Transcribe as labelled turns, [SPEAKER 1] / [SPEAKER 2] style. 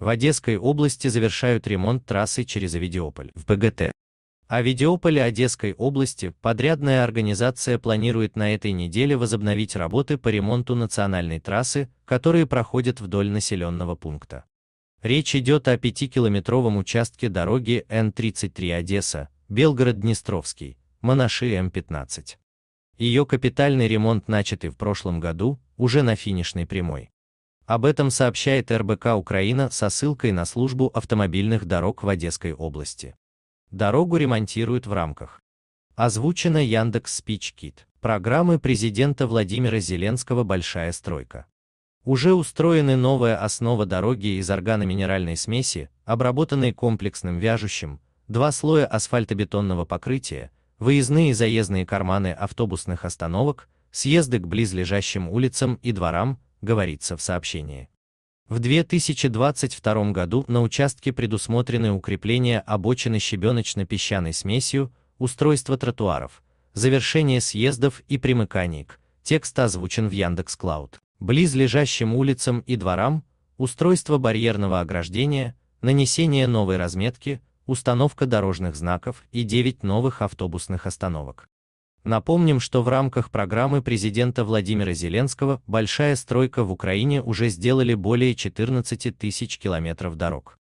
[SPEAKER 1] В Одесской области завершают ремонт трассы через Авидиополь в БГТ. А Видеополе Одесской области подрядная организация планирует на этой неделе возобновить работы по ремонту национальной трассы, которые проходят вдоль населенного пункта. Речь идет о 5-километровом участке дороги Н-33 Одесса, Белгород-Днестровский, Монаши М-15. Ее капитальный ремонт начатый в прошлом году, уже на финишной прямой. Об этом сообщает РБК Украина со ссылкой на службу автомобильных дорог в Одесской области. Дорогу ремонтируют в рамках. Озвучено Яндекс Спичкит. Программы президента Владимира Зеленского «Большая стройка». Уже устроены новая основа дороги из органоминеральной смеси, обработанной комплексным вяжущим, два слоя асфальтобетонного покрытия, выездные и заездные карманы автобусных остановок, съезды к близлежащим улицам и дворам, говорится в сообщении. В 2022 году на участке предусмотрены укрепление обочины щебеночно-песчаной смесью, устройство тротуаров, завершение съездов и примыканий к, текст озвучен в Яндекс.Клауд. Близлежащим улицам и дворам, устройство барьерного ограждения, нанесение новой разметки, установка дорожных знаков и 9 новых автобусных остановок. Напомним, что в рамках программы президента Владимира Зеленского «Большая стройка» в Украине уже сделали более 14 тысяч километров дорог.